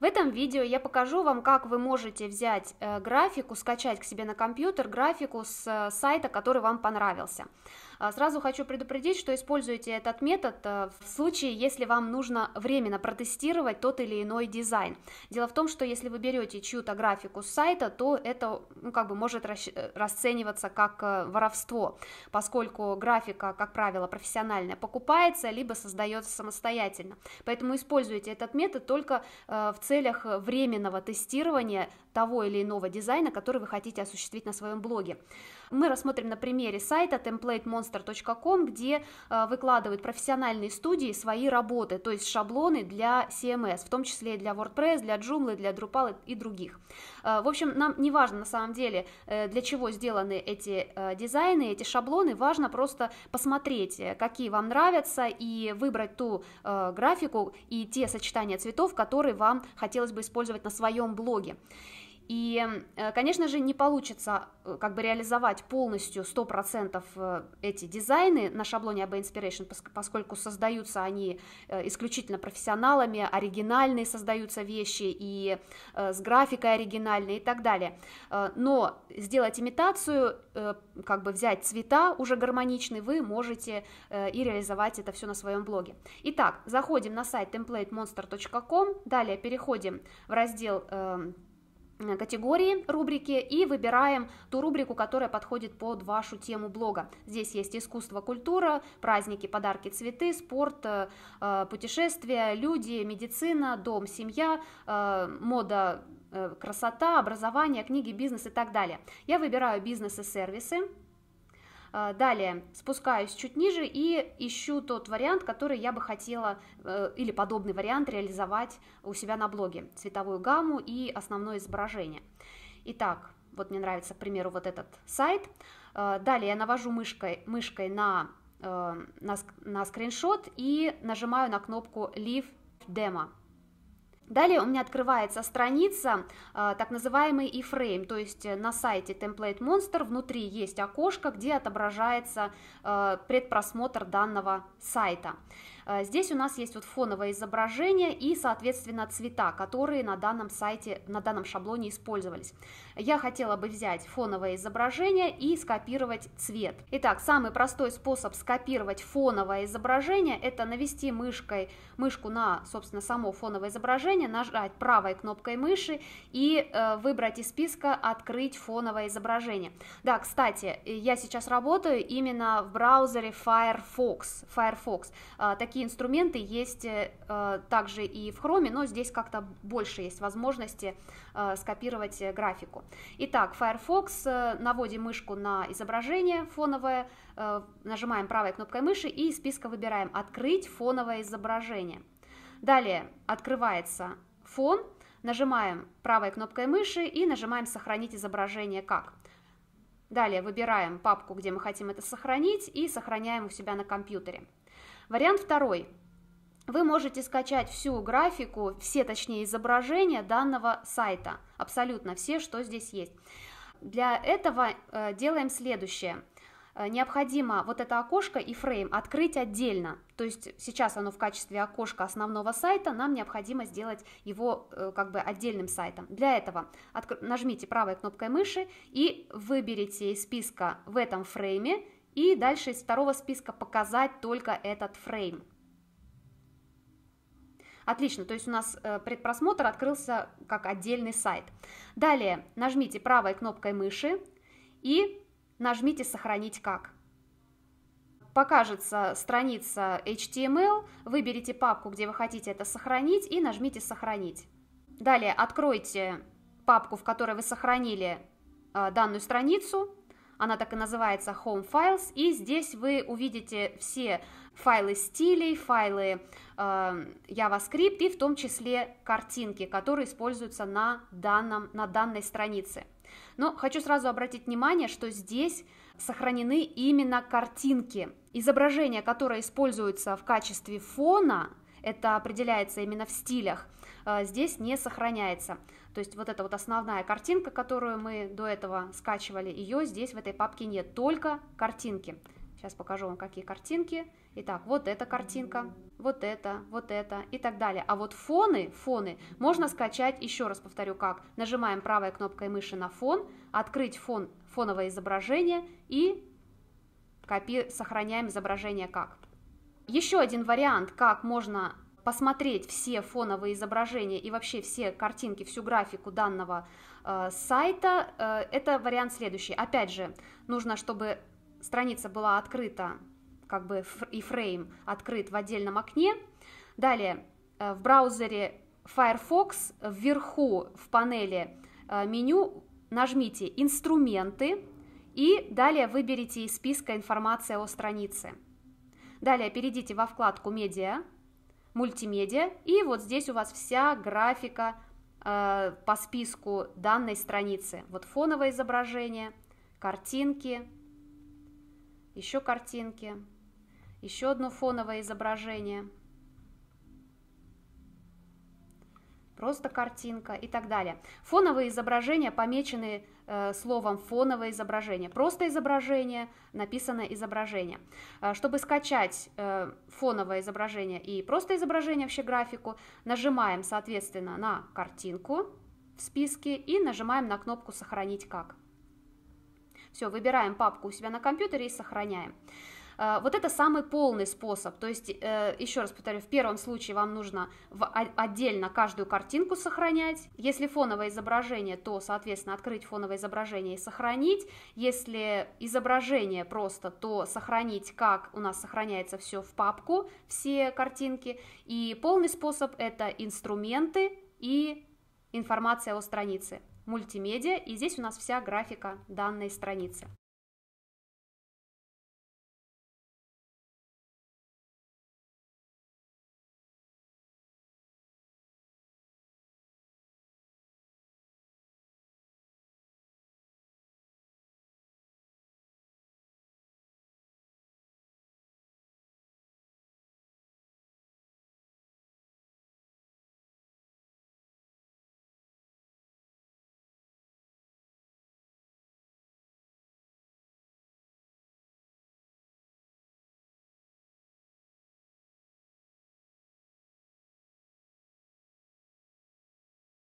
В этом видео я покажу вам, как вы можете взять э, графику, скачать к себе на компьютер графику с э, сайта, который вам понравился. А, сразу хочу предупредить, что используйте этот метод э, в случае, если вам нужно временно протестировать тот или иной дизайн. Дело в том, что если вы берете чью-то графику с сайта, то это ну, как бы может э, расцениваться как э, воровство, поскольку графика, как правило, профессиональная покупается, либо создается самостоятельно. Поэтому используйте этот метод только в целях временного тестирования того или иного дизайна, который вы хотите осуществить на своем блоге. Мы рассмотрим на примере сайта template monster monster.com, где э, выкладывают профессиональные студии свои работы, то есть шаблоны для CMS, в том числе и для WordPress, для Joomla, для Drupal и других. Э, в общем, нам не важно на самом деле, э, для чего сделаны эти дизайны, эти шаблоны, важно просто посмотреть, какие вам нравятся, и выбрать ту графику и те сочетания цветов, которые вам хотелось бы использовать на своем блоге. И, э, конечно же, не получится э, как бы реализовать полностью 100% э, эти дизайны на шаблоне AB Inspiration, поскольку создаются они исключительно профессионалами, оригинальные создаются вещи и с графикой оригинальные и так далее. Но сделать имитацию, как бы взять цвета уже гармоничные, вы можете и реализовать это все на своем блоге. Итак, заходим на сайт templatemonster.com, далее переходим в раздел эм, Э, категории рубрики и выбираем ту рубрику, которая подходит под вашу тему блога. Здесь есть искусство, культура, праздники, подарки, цветы, спорт, э, э, путешествия, люди, медицина, дом, семья, мода, красота, образование, книги, бизнес и так далее. Я выбираю бизнес и сервисы, а, далее спускаюсь чуть ниже и ищу тот вариант, который я бы хотела э, или подобный вариант реализовать у себя на блоге. Цветовую гамму и основное изображение. Итак, вот мне нравится, к примеру, вот этот сайт. А, далее я навожу мышкой, мышкой на, э, на, на скриншот и нажимаю на кнопку «Leave Demo». Далее у меня открывается страница, а, так называемый iframe, то есть э, на сайте Template Monster внутри есть окошко, где отображается а, предпросмотр данного сайта. Э, здесь у нас есть вот фоновое изображение и, соответственно, цвета, которые на данном сайте, на данном шаблоне использовались. Я хотела бы взять фоновое изображение и скопировать цвет. Итак, самый простой способ скопировать фоновое изображение – это навести мышкой, мышку на, собственно, само фоновое изображение, нажать правой кнопкой мыши и э, выбрать из списка «Открыть фоновое изображение». Да, кстати, я сейчас работаю именно в браузере Firefox. Firefox. Э, такие такие инструменты есть э, также и в Chrome, но здесь как-то больше есть возможности э, скопировать э, графику. Итак, Firefox, наводим мышку на изображение фоновое, нажимаем правой кнопкой мыши и из списка выбираем «Открыть фоновое изображение». Далее открывается фон, нажимаем правой кнопкой мыши и нажимаем «Сохранить изображение как». Далее выбираем папку, где мы хотим это сохранить и сохраняем у себя на компьютере. Вариант второй. Вы можете скачать всю графику, все точнее изображения данного сайта, абсолютно все, что здесь есть. Для этого э, делаем следующее э, необходимо вот это окошко и фрейм открыть отдельно. То есть сейчас оно в качестве окошка основного сайта, нам необходимо сделать его э, как бы отдельным сайтом. Для этого нажмите правой кнопкой мыши и выберите из списка в этом фрейме и дальше из второго списка показать только этот фрейм. Отлично, то есть у нас э, предпросмотр открылся как отдельный сайт. Далее нажмите правой кнопкой мыши и нажмите «Сохранить как». Покажется страница HTML, выберите папку, где вы хотите это сохранить и нажмите «Сохранить». Далее откройте папку, в которой вы сохранили э, данную страницу, она так и называется Home Files, и здесь вы увидите все файлы стилей, файлы э, JavaScript и в том числе картинки, которые используются на, данном, на данной странице. Но хочу сразу обратить внимание, что здесь сохранены именно картинки. изображения которые используются в качестве фона, это определяется именно в стилях, э, здесь не сохраняется. То есть вот эта вот основная картинка, которую мы до этого скачивали, ее здесь в этой папке нет, только картинки. Сейчас покажу вам, какие картинки. Итак, вот эта картинка, вот это, вот это и так далее. А вот фоны, фоны можно скачать, еще раз повторю, как. Нажимаем правой кнопкой мыши на фон, открыть фон, фоновое изображение и копи, сохраняем изображение как. Еще один вариант, как можно посмотреть все фоновые изображения и вообще все картинки, всю графику данного э, сайта, э, это вариант следующий. Опять же, нужно, чтобы страница была открыта, как бы и фрейм открыт в отдельном окне. Далее, э, в браузере Firefox вверху в панели э, меню нажмите «Инструменты», и далее выберите из списка информация о странице. Далее перейдите во вкладку «Медиа», мультимедиа, и вот здесь у вас вся графика э, по списку данной страницы. Вот фоновое изображение, картинки, еще картинки, еще одно фоновое изображение, просто картинка и так далее. Фоновые изображения помечены Э, словом фоновое изображение. Просто изображение, написанное изображение. Э, чтобы скачать э, фоновое изображение и просто изображение, вообще графику, нажимаем, соответственно, на картинку в списке и нажимаем на кнопку «Сохранить как». Все, выбираем папку у себя на компьютере и сохраняем. А, вот это самый полный способ. То есть, э, еще раз повторю, в первом случае вам нужно отдельно каждую картинку сохранять. Если фоновое изображение, то, соответственно, открыть фоновое изображение и сохранить. Если изображение просто, то сохранить, как у нас сохраняется все в папку, все картинки. И полный способ – это инструменты и информация о странице мультимедиа, и здесь у нас вся графика данной страницы.